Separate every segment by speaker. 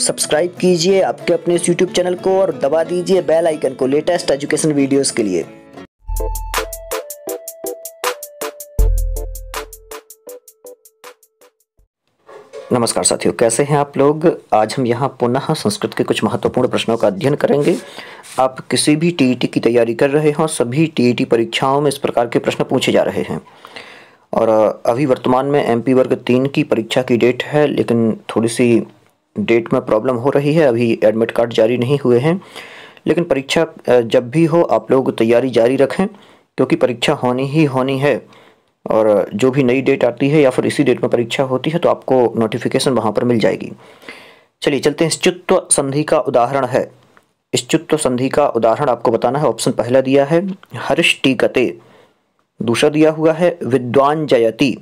Speaker 1: Subscribe कीजिए आपके अपने यूट्यूब चैनल को और दबा दीजिए बेल आइकन को लेटेस्ट एजुकेशन वीडियोस के लिए नमस्कार साथियों कैसे हैं आप लोग आज हम यहाँ पुनः संस्कृत के कुछ महत्वपूर्ण प्रश्नों का अध्ययन करेंगे आप किसी भी टीईटी e की तैयारी कर रहे हों सभी टीईटी e परीक्षाओं में इस प्रकार के प्रश्न पूछे जा रहे हैं और अभी वर्तमान में एमपी वर्ग तीन की परीक्षा की डेट है लेकिन थोड़ी सी डेट में प्रॉब्लम हो रही है अभी एडमिट कार्ड जारी नहीं हुए हैं लेकिन परीक्षा जब भी हो आप लोग तैयारी जारी रखें क्योंकि परीक्षा होनी ही होनी है और जो भी नई डेट आती है या फिर इसी डेट में परीक्षा होती है तो आपको नोटिफिकेशन वहाँ पर मिल जाएगी चलिए चलते हैं स्चुत्व संधि का उदाहरण है स्चुत्व संधि का उदाहरण आपको बताना है ऑप्शन पहला दिया है टीकते दूसरा दिया हुआ है विद्वान जयती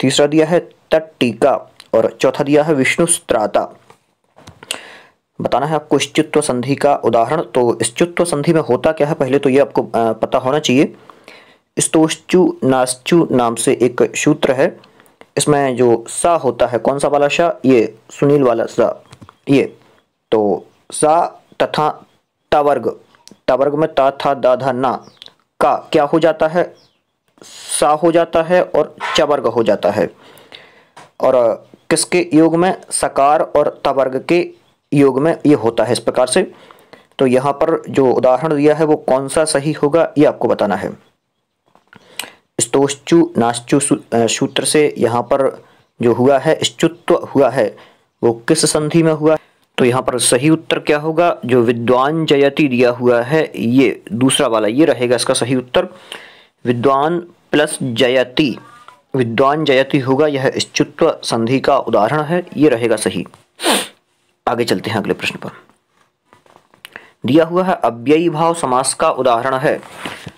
Speaker 1: तीसरा दिया है तट टीका और चौथा दिया है विष्णु स्त्राता बताना है आपको स्त्युत्व संधि का उदाहरण तो इश्चुत्व संधि में होता क्या है पहले तो ये आपको पता होना चाहिए स्तोश्चु नाश्चु नाम से एक सूत्र है इसमें जो सा होता है कौन सा वाला सा ये सुनील वाला सा ये तो सा तथा तवर्ग तवर्ग में ता था दा धा ना का क्या हो जाता है सा हो जाता है और चवर्ग हो जाता है और किसके योग में सकार और तवर्ग के योग में ये होता है इस प्रकार से तो यहाँ पर जो उदाहरण दिया है वो कौन सा सही होगा ये आपको बताना है स्तोश्चु नाश्चु सूत्र से यहाँ पर जो हुआ है स्तुत्व हुआ है वो किस संधि में हुआ तो यहाँ पर सही उत्तर क्या होगा जो विद्वान जयति दिया हुआ है ये दूसरा वाला ये रहेगा इसका सही उत्तर विद्वान प्लस जयति विद्वान जयति होगा यह स्तुत्व संधि का उदाहरण है ये रहेगा सही आगे चलते हैं अगले प्रश्न पर दिया हुआ है अव्ययी भाव समास का उदाहरण है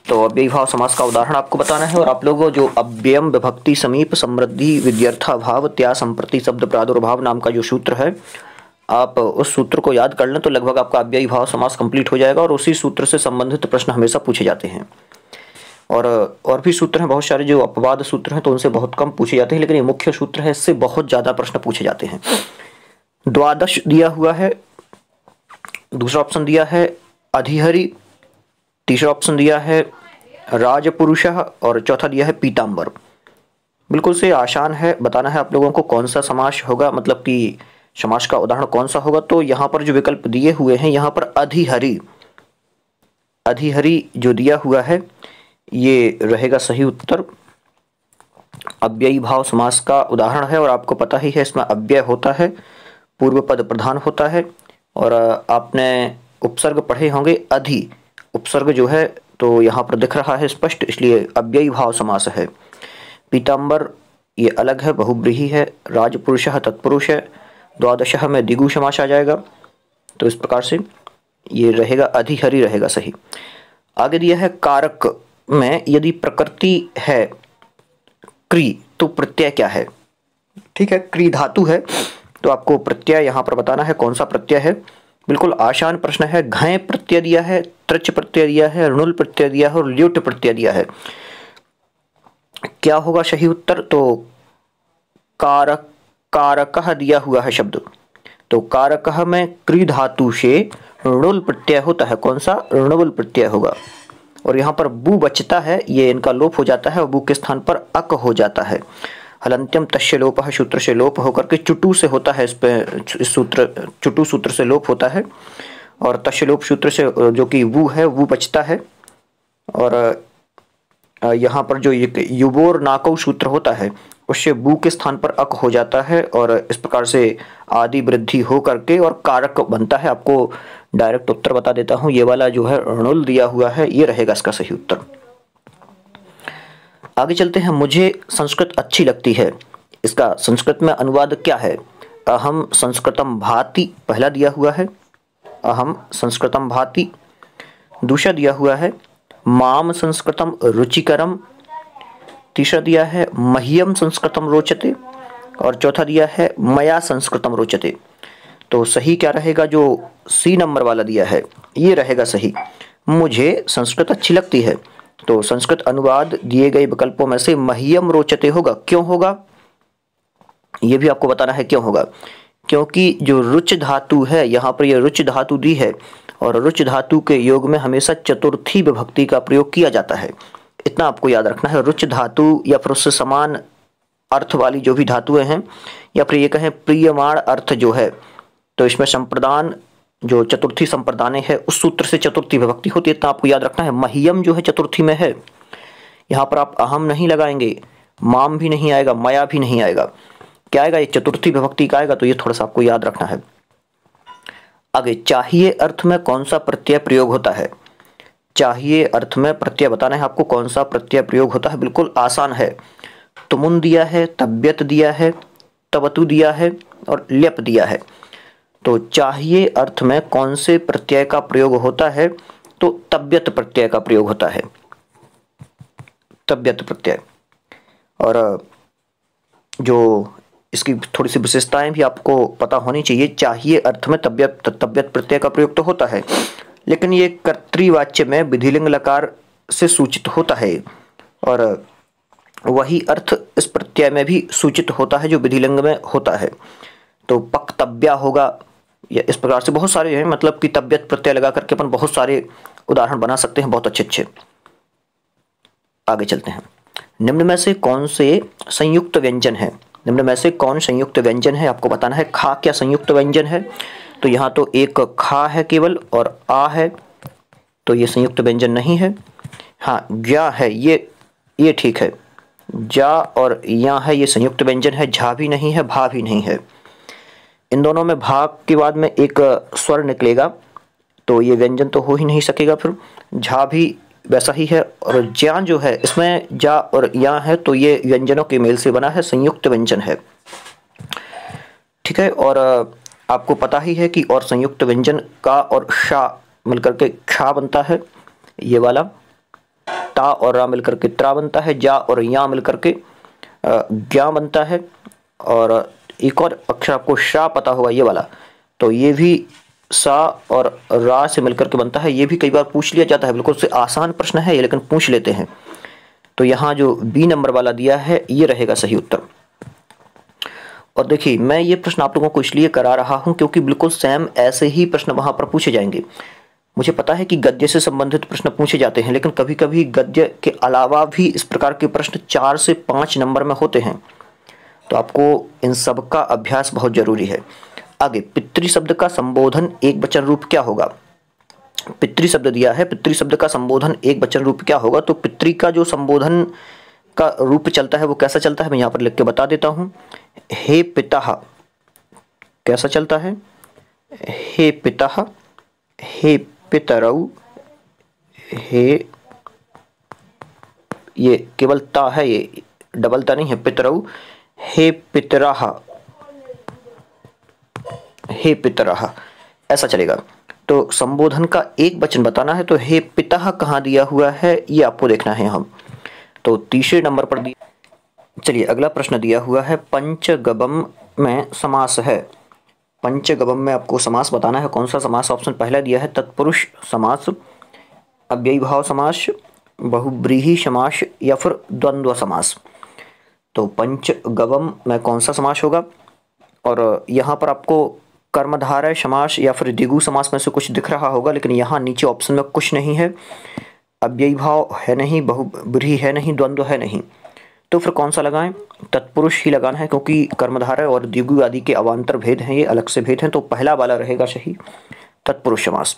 Speaker 1: तो अव्ययी भाव समास का उदाहरण आपको बताना है और आप लोगों जो अव्ययम विभक्ति समीप समृद्धि विद्यर्था भाव त्या संप्रति शब्द प्रादुर्भाव नाम का जो सूत्र है आप उस सूत्र को याद कर लें तो लगभग आपका अव्ययी भाव समास कंप्लीट हो जाएगा और उसी सूत्र से संबंधित प्रश्न हमेशा पूछे जाते हैं और और भी सूत्र हैं बहुत सारे जो अपवाद सूत्र हैं तो उनसे बहुत कम पूछे जाते हैं लेकिन ये मुख्य सूत्र है इससे बहुत ज़्यादा प्रश्न पूछे जाते हैं द्वादश दिया हुआ है दूसरा ऑप्शन दिया है अधिहरी तीसरा ऑप्शन दिया है राजपुरुष और चौथा दिया है पीताम्बर बिल्कुल से आसान है बताना है आप लोगों को कौन सा समास होगा मतलब कि समास का उदाहरण कौन सा होगा तो यहाँ पर जो विकल्प दिए हुए हैं यहाँ पर अधिहरी अधिहरी जो दिया हुआ है ये रहेगा सही उत्तर अव्ययी भाव समास का उदाहरण है और आपको पता ही है इसमें अव्यय होता है पूर्व पद प्रधान होता है और आपने उपसर्ग पढ़े होंगे अधि उपसर्ग जो है तो यहाँ पर दिख रहा है स्पष्ट इसलिए अव्ययी भाव समास है पीताम्बर ये अलग है बहुब्रीही है राजपुरुष तत्पुरुष है द्वादश में दिगु समास आ जाएगा तो इस प्रकार से ये रहेगा अधिहरी रहेगा सही आगे दिया है कारक में यदि प्रकृति है क्री तो प्रत्यय क्या है ठीक है क्री धातु है तो आपको प्रत्यय यहाँ पर बताना है कौन सा प्रत्यय है बिल्कुल आसान प्रश्न है घय प्रत्यय दिया है त्रच प्रत्यय दिया है ऋणुल प्रत्यय दिया है और ल्युट प्रत्यय दिया है क्या होगा सही उत्तर तो कारक कारक दिया हुआ है शब्द तो कारक में क्री धातु से ऋणुल प्रत्यय होता है कौन सा ऋणुल प्रत्यय होगा और यहाँ पर बू बचता है ये इनका लोप हो जाता है और बू के स्थान पर अक हो जाता है हलंत्यम तस्य लोप सूत्र से लोप होकर के चुटू से होता है इस पे इस सूत्र चुटू सूत्र से लोप होता है और लोप सूत्र से जो कि वु है वो बचता है और यहाँ पर जो युवोर नाकव सूत्र होता है उससे बू के स्थान पर अक हो जाता है और इस प्रकार से आदि वृद्धि हो करके और कारक बनता है आपको डायरेक्ट उत्तर बता देता हूँ ये वाला जो है अणुल दिया हुआ है ये रहेगा इसका सही उत्तर आगे चलते हैं मुझे संस्कृत अच्छी लगती है इसका संस्कृत में अनुवाद क्या है अहम संस्कृतम भाति पहला दिया हुआ है अहम संस्कृतम भाति दूसरा दिया हुआ है माम संस्कृतम रुचिकरम तीसरा दिया है मह्यम संस्कृतम रोचते और चौथा दिया है मया संस्कृतम रोचते तो सही क्या रहेगा जो सी नंबर वाला दिया है ये रहेगा सही मुझे संस्कृत अच्छी लगती है तो संस्कृत अनुवाद दिए गए विकल्पों में से महियम रोचते होगा क्यों होगा ये भी आपको बताना है क्यों होगा क्योंकि जो रुच धातु है यहाँ पर यह रुच धातु दी है और रुच धातु के योग में हमेशा चतुर्थी विभक्ति का प्रयोग किया जाता है इतना आपको याद रखना है रुच धातु या फिर उससे समान अर्थ वाली जो भी धातुएं हैं या फिर ये कहें प्रियमाण अर्थ जो है तो इसमें संप्रदान जो चतुर्थी संप्रदान है उस सूत्र से चतुर्थी विभक्ति होती है तो आपको याद रखना है महियम जो है चतुर्थी में है यहाँ पर आप अहम नहीं लगाएंगे माम भी नहीं आएगा माया भी नहीं आएगा क्या आएगा ये चतुर्थी विभक्ति का आएगा तो ये थोड़ा सा आपको याद रखना है आगे चाहिए अर्थ में कौन सा प्रत्यय प्रयोग होता है चाहिए अर्थ में प्रत्यय बताना है आपको कौन सा प्रत्यय प्रयोग होता है बिल्कुल आसान है तुमुन दिया है तबियत दिया है तबतु दिया है और लेप दिया है तो चाहिए अर्थ में कौन से प्रत्यय का प्रयोग होता है तो तब्यत प्रत्यय का प्रयोग होता है तबियत प्रत्यय और जो इसकी थोड़ी सी विशेषताएं भी आपको पता होनी चाहिए चाहिए अर्थ में तबियत तबियत प्रत्यय का प्रयोग तो होता है लेकिन ये कर्तृवाच्य में विधिलिंग लकार से सूचित होता है और वही अर्थ इस प्रत्यय में भी सूचित होता है जो विधिलिंग में होता है तो पक्तव्या होगा या इस प्रकार से बहुत सारे हैं मतलब कि तबियत प्रत्यय लगा करके अपन बहुत सारे उदाहरण बना सकते हैं बहुत अच्छे अच्छे आगे चलते हैं निम्न में से कौन से संयुक्त व्यंजन है निम्न में से कौन संयुक्त व्यंजन है आपको बताना है खा क्या संयुक्त व्यंजन है तो यहाँ तो एक खा है केवल और आ है तो ये संयुक्त व्यंजन नहीं है हाँ ज्ञा है ये ये ठीक है जा और या है ये संयुक्त व्यंजन है झा भी नहीं है भा भी नहीं है इन दोनों में भाग के बाद में एक स्वर निकलेगा तो ये व्यंजन तो हो ही नहीं सकेगा फिर झा भी वैसा ही है और ज्ञान जो है इसमें जा और या है तो ये व्यंजनों के मेल से बना है संयुक्त व्यंजन है ठीक है और आपको पता ही है कि और संयुक्त व्यंजन का और शा मिलकर के खा बनता है ये वाला ता और रा मिलकर के त्रा बनता है जा और या मिलकर के ज्ञा बनता है और एक और अक्षर आपको शाह पता होगा ये वाला तो ये भी सा और रा से मिलकर के तो बनता है ये भी कई बार पूछ लिया जाता है बिल्कुल से आसान प्रश्न है ये लेकिन पूछ लेते हैं तो यहाँ जो बी नंबर वाला दिया है ये रहेगा सही उत्तर और देखिए मैं ये प्रश्न आप लोगों को इसलिए करा रहा हूँ क्योंकि बिल्कुल सेम ऐसे ही प्रश्न वहाँ पर पूछे जाएंगे मुझे पता है कि गद्य से संबंधित प्रश्न पूछे जाते हैं लेकिन कभी कभी गद्य के अलावा भी इस प्रकार के प्रश्न चार से पाँच नंबर में होते हैं तो आपको इन सब का अभ्यास बहुत ज़रूरी है आगे पितृ शब्द का संबोधन एक वचन रूप क्या होगा पितृ शब्द दिया है पितृ शब्द का संबोधन एक वचन रूप क्या होगा तो पितृ का जो संबोधन का रूप चलता है वो कैसा चलता है मैं यहाँ पर लिख के बता देता हूँ हे पिता कैसा चलता है हे पिता हे पितरऊ हे ये केवल ता है ये डबल ता नहीं है पितरऊ हे पितराह हे पितराह ऐसा चलेगा तो संबोधन का एक वचन बताना है तो हे पिता कहाँ दिया हुआ है ये आपको देखना है हम तो तीसरे नंबर पर दिया चलिए अगला प्रश्न दिया हुआ है पंचगबम में समास है पंचगबम में आपको समास बताना है कौन सा समास ऑप्शन पहला दिया है तत्पुरुष समास अव्ययभाव समास बहुब्रीही समास या फिर द्वंद्व समास तो पंच गवम में कौन सा समास होगा और यहाँ पर आपको कर्मधारय समास या फिर दिगु समास में से कुछ दिख रहा होगा लेकिन यहाँ नीचे ऑप्शन में कुछ नहीं है अव्ययी भाव है नहीं बहु बुरी है नहीं द्वंद्व है नहीं तो फिर कौन सा लगाएं तत्पुरुष ही लगाना है क्योंकि कर्मधारय और दिगु आदि के अवान्तर भेद हैं ये अलग से भेद हैं तो पहला वाला रहेगा सही तत्पुरुष समास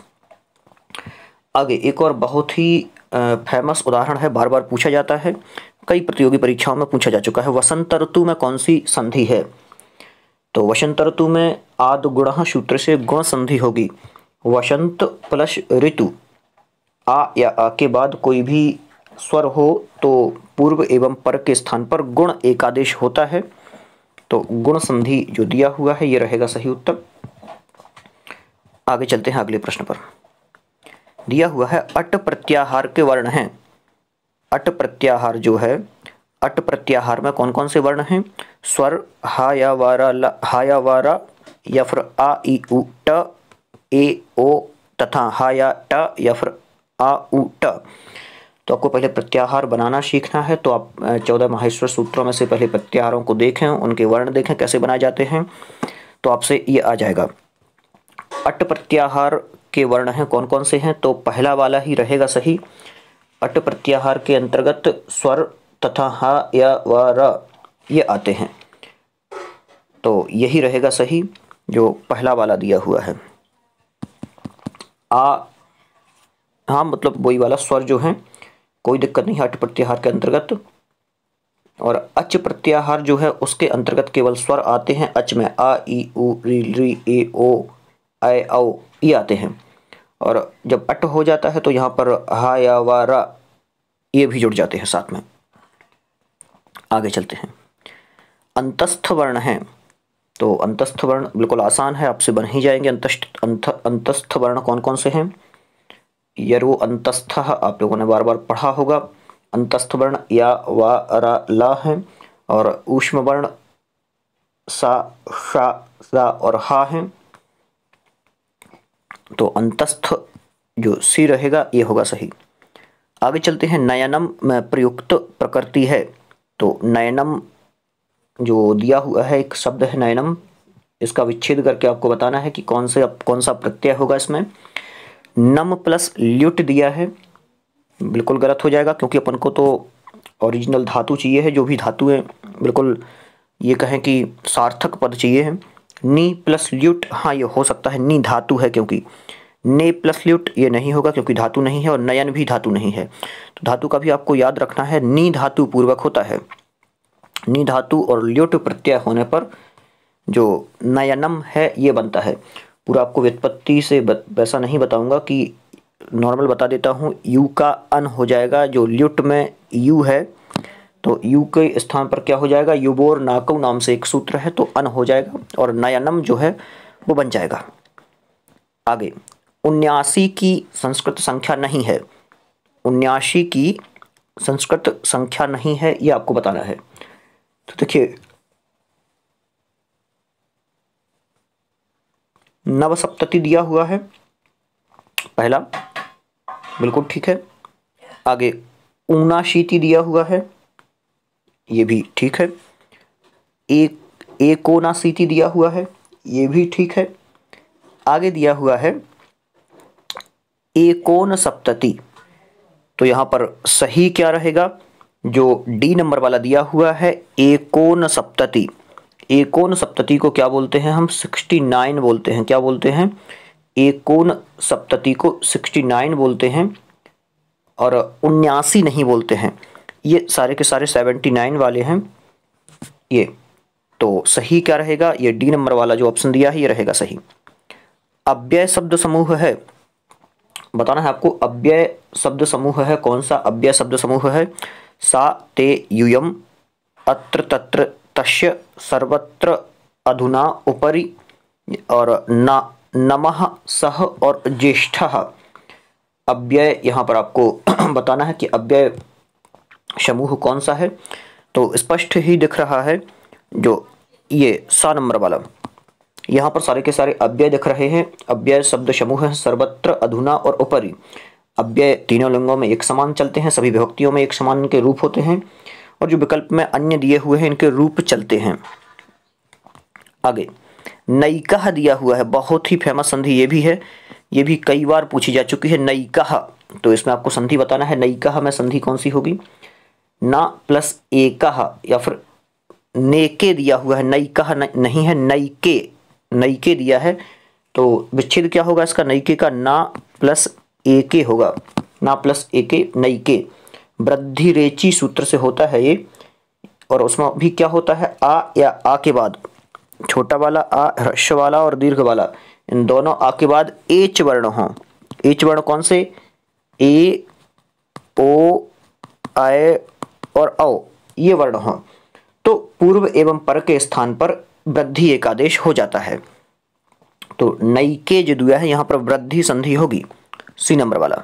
Speaker 1: आगे एक और बहुत ही फेमस उदाहरण है बार बार पूछा जाता है कई प्रतियोगी परीक्षाओं में पूछा जा चुका है वसंत ऋतु में कौन सी संधि है तो वसंत ऋतु में आद गुण सूत्र से गुण संधि होगी वसंत प्लस ऋतु आ या आ के बाद कोई भी स्वर हो तो पूर्व एवं पर के स्थान पर गुण एकादेश होता है तो गुण संधि जो दिया हुआ है ये रहेगा सही उत्तर आगे चलते हैं अगले प्रश्न पर दिया हुआ है अट प्रत्याहार के वर्ण हैं अट प्रत्याहार जो है अट प्रत्याहार में कौन कौन से वर्ण हैं स्वर हा या वारा ल हाया या वारा फिर आ ई उ ट ए ओ तथा हा या ट या फिर आ उ ट तो आपको पहले प्रत्याहार बनाना सीखना है तो आप चौदह माहेश्वर सूत्रों में से पहले प्रत्याहारों को देखें उनके वर्ण देखें कैसे बनाए जाते हैं तो आपसे ये आ जाएगा अट प्रत्याहार के वर्ण हैं कौन कौन से हैं तो पहला वाला ही रहेगा सही अट प्रत्याहार के अंतर्गत स्वर तथा हा या व ये आते हैं तो यही रहेगा सही जो पहला वाला दिया हुआ है आ हाँ मतलब वही वाला स्वर जो है कोई दिक्कत नहीं है अट प्रत्याहार के अंतर्गत और अच प्रत्याहार जो है उसके अंतर्गत केवल स्वर आते हैं अच में आ ई उ री री ए ओ ऐ औ ये आते हैं और जब अट हो जाता है तो यहाँ पर हा या वारा ये भी जुड़ जाते हैं साथ में आगे चलते हैं अंतस्थ वर्ण हैं तो अंतस्थ वर्ण बिल्कुल आसान है आपसे बन ही जाएंगे अंतस्थ अंत अंतस्थ वर्ण कौन कौन से हैं यरो अंतस्थ आप लोगों ने बार बार पढ़ा होगा अंतस्थ वर्ण या वा रा ला है और ऊष्म वर्ण सा शा सा और हा है तो अंतस्थ जो सी रहेगा ये होगा सही आगे चलते हैं नयनम में प्रयुक्त प्रकृति है तो नयनम जो दिया हुआ है एक शब्द है नयनम इसका विच्छेद करके आपको बताना है कि कौन से कौन सा प्रत्यय होगा इसमें नम प्लस ल्युट दिया है बिल्कुल गलत हो जाएगा क्योंकि अपन को तो ओरिजिनल धातु चाहिए है जो भी धातु है बिल्कुल ये कहें कि सार्थक पद चाहिए हैं नी प्लस ल्यूट हाँ ये हो सकता है नी धातु है क्योंकि ने प्लस ल्यूट ये नहीं होगा क्योंकि धातु नहीं है और नयन भी धातु नहीं है तो धातु का भी आपको याद रखना है नी धातु पूर्वक होता है नी धातु और ल्यूट प्रत्यय होने पर जो नयनम है ये बनता है पूरा आपको व्युत्पत्ति से वैसा नहीं बताऊंगा कि नॉर्मल बता देता हूँ यू का अन हो जाएगा जो ल्यूट में यू है तो यू के स्थान पर क्या हो जाएगा युबोर नाकव नाम से एक सूत्र है तो अन हो जाएगा और नयनम जो है वो बन जाएगा आगे उन्यासी की संस्कृत संख्या नहीं है उन्यासी की संस्कृत संख्या नहीं है ये आपको बताना है तो देखिए नवसप्तति दिया हुआ है पहला बिल्कुल ठीक है आगे ऊनाशीति दिया हुआ है ये भी ठीक है एक एक को दिया हुआ है ये भी ठीक है आगे दिया हुआ है एकोन सप्तति तो यहाँ पर सही क्या रहेगा जो डी नंबर वाला दिया हुआ है एकोन सप्तति एकोन सप्तति को क्या बोलते हैं हम सिक्सटी नाइन बोलते हैं क्या बोलते हैं एकोन सप्तति को सिक्सटी नाइन बोलते हैं और उन्यासी नहीं बोलते हैं ये सारे के सारे सेवेंटी नाइन वाले हैं ये तो सही क्या रहेगा ये डी नंबर वाला जो ऑप्शन दिया है ये रहेगा सही अव्यय शब्द समूह है बताना है आपको अव्यय शब्द समूह है कौन सा अव्यय शब्द समूह है सा ते यूयम अत्र तत्र तस्य सर्वत्र अधुना उपरि और न नमः सह और ज्येष्ठ अव्यय यहाँ पर आपको बताना है कि अव्यय समूह कौन सा है तो स्पष्ट ही दिख रहा है जो ये सा नंबर वाला यहाँ पर सारे के सारे अव्यय दिख रहे हैं अव्यय शब्द समूह है सर्वत्र अधुना और उपरी अव्यय तीनों लिंगों में एक समान चलते हैं सभी विभक्तियों में एक समान के रूप होते हैं और जो विकल्प में अन्य दिए हुए हैं इनके रूप चलते हैं आगे नईका दिया हुआ है बहुत ही फेमस संधि ये भी है ये भी कई बार पूछी जा चुकी है नईकाह तो इसमें आपको संधि बताना है नईकाह में संधि कौन सी होगी ना प्लस ए कहा या फिर नेके दिया हुआ है नई कह नहीं है नई के नई के दिया है तो विच्छेद क्या होगा इसका नई के का ना प्लस ए के होगा ना प्लस ए के नई के वृद्धि रेची सूत्र से होता है ये और उसमें भी क्या होता है आ या आ के बाद छोटा वाला आ ह्रस्व वाला और दीर्घ वाला इन दोनों आ के बाद एच वर्ण हो एच वर्ण कौन से ए ओ आए और औ ये वर्ण हों हाँ। तो पूर्व एवं पर के स्थान पर वृद्धि एकादेश हो जाता है तो नई के जो दिया है यहां पर वृद्धि संधि होगी सी नंबर वाला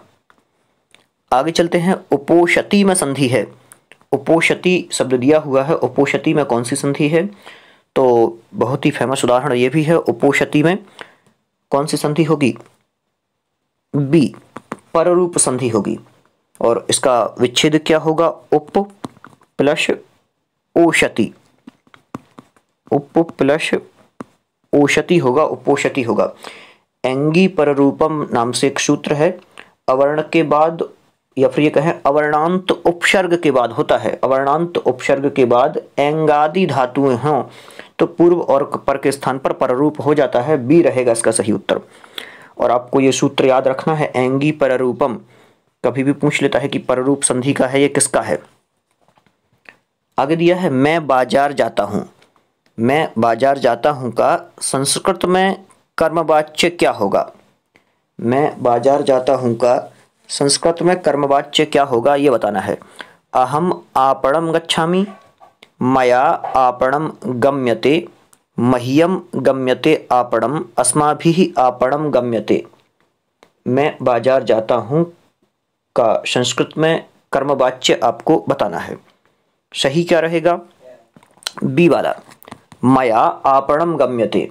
Speaker 1: आगे चलते हैं उपोषति में संधि है उपोषति शब्द दिया हुआ है उपोषति में कौन सी संधि है तो बहुत ही फेमस उदाहरण ये भी है उपोषति में कौन सी संधि होगी बी पररूप संधि होगी और इसका विच्छेद क्या होगा उप प्लस ओषति उप प्लस ओषति होगा उपोषति होगा एंगी पररूपम नाम से एक सूत्र है अवर्ण के बाद या फिर ये कहें अवर्णांत उपसर्ग के बाद होता है अवर्णांत उपसर्ग के बाद एंगादि धातुएं हों तो पूर्व और पर के स्थान पर पररूप हो जाता है बी रहेगा इसका सही उत्तर और आपको ये सूत्र याद रखना है एंगी पररूपम कभी भी पूछ लेता है कि पररूप संधि का है ये किसका है आगे दिया है मैं बाजार जाता हूँ मैं बाजार जाता हूँ का संस्कृत में कर्मवाच्य क्या होगा मैं बाजार जाता हूँ का संस्कृत में कर्मवाच्य क्या होगा ये बताना है अहम आपणम गच्छामि मया आपणम गम्यते मह्यम गम्यते आपणम ही आपणम गम्यते मैं बाजार जाता हूँ का संस्कृत में कर्मवाच्य आपको बताना है सही क्या रहेगा बी वाला मया आपणम गम्यते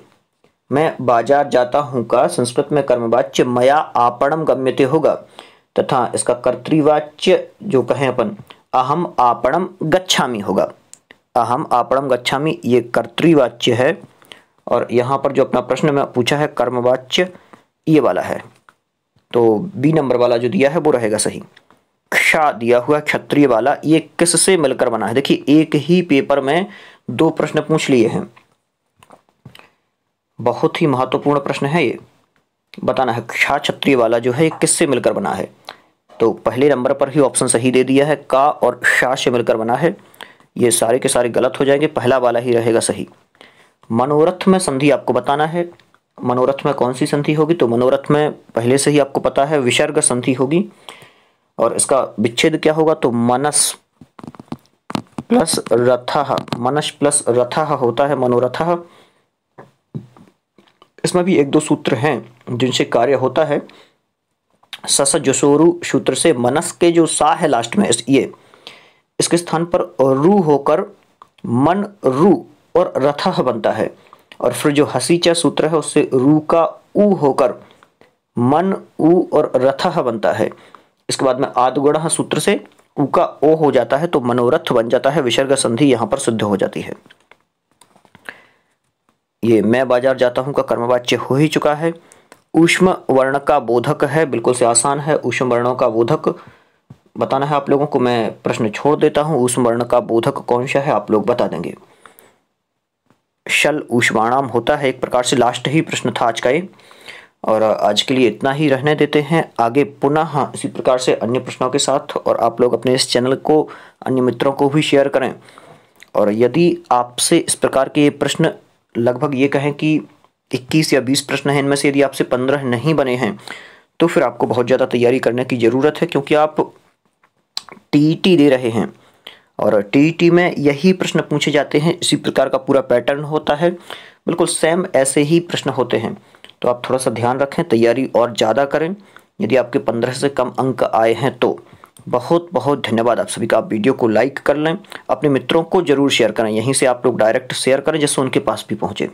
Speaker 1: मैं बाजार जाता हूं का संस्कृत में कर्मवाच्य मया आपणम गम्यते होगा तथा इसका कर्तृवाच्य जो कहें अपन अहम आपणम गच्छामी होगा अहम आपणम गच्छामी ये कर्तृवाच्य है और यहाँ पर जो अपना प्रश्न में पूछा है कर्मवाच्य ये वाला है तो बी नंबर वाला जो दिया है वो रहेगा सही रक्षा दिया हुआ क्षत्रिय वाला ये किससे मिलकर बना है देखिए एक ही पेपर में दो प्रश्न पूछ लिए हैं बहुत ही महत्वपूर्ण प्रश्न है ये बताना है क्षा क्षत्रिय वाला जो है किससे मिलकर बना है तो पहले नंबर पर ही ऑप्शन सही दे दिया है का और शाह से मिलकर बना है ये सारे के सारे गलत हो जाएंगे पहला वाला ही रहेगा सही मनोरथ में संधि आपको बताना है मनोरथ में कौन सी संधि होगी तो मनोरथ में पहले से ही आपको पता है विसर्ग संधि होगी और इसका विच्छेद क्या होगा तो मनस प्लस रथ मनस प्लस रथ होता है मनोरथ इसमें भी एक दो सूत्र हैं जिनसे कार्य होता है सस जसोरु सूत्र से मनस के जो सा है लास्ट में इस ये इसके स्थान पर रू होकर मन रू और रथ बनता है और फिर जो हसीचा सूत्र है उससे रू का ऊ होकर मन ऊ और रथ बनता है इसके बाद में आदगुड़ा सूत्र से ऊ का ओ हो जाता है तो मनोरथ बन जाता है विसर्ग संधि यहां पर सिद्ध हो जाती है ये मैं बाजार जाता हूं का कर्मवाच्य हो ही चुका है ऊष्म वर्ण का बोधक है बिल्कुल से आसान है ऊष्म वर्णों का बोधक बताना है आप लोगों को मैं प्रश्न छोड़ देता हूं ऊष्म वर्ण का बोधक कौन सा है आप लोग बता देंगे शल ऊष्माणाम होता है एक प्रकार से लास्ट ही प्रश्न था आज का ये और आज के लिए इतना ही रहने देते हैं आगे पुनः इसी प्रकार से अन्य प्रश्नों के साथ और आप लोग अपने इस चैनल को अन्य मित्रों को भी शेयर करें और यदि आपसे इस प्रकार के प्रश्न लगभग ये कहें कि 21 या 20 प्रश्न हैं इनमें से यदि आपसे 15 नहीं बने हैं तो फिर आपको बहुत ज़्यादा तैयारी करने की ज़रूरत है क्योंकि आप टी दे रहे हैं और टी में यही प्रश्न पूछे जाते हैं इसी प्रकार का पूरा पैटर्न होता है बिल्कुल सेम ऐसे ही प्रश्न होते हैं तो आप थोड़ा सा ध्यान रखें तैयारी और ज़्यादा करें यदि आपके पंद्रह से कम अंक आए हैं तो बहुत बहुत धन्यवाद आप सभी का आप वीडियो को लाइक कर लें अपने मित्रों को ज़रूर शेयर करें यहीं से आप लोग डायरेक्ट शेयर करें जिससे उनके पास भी पहुँचें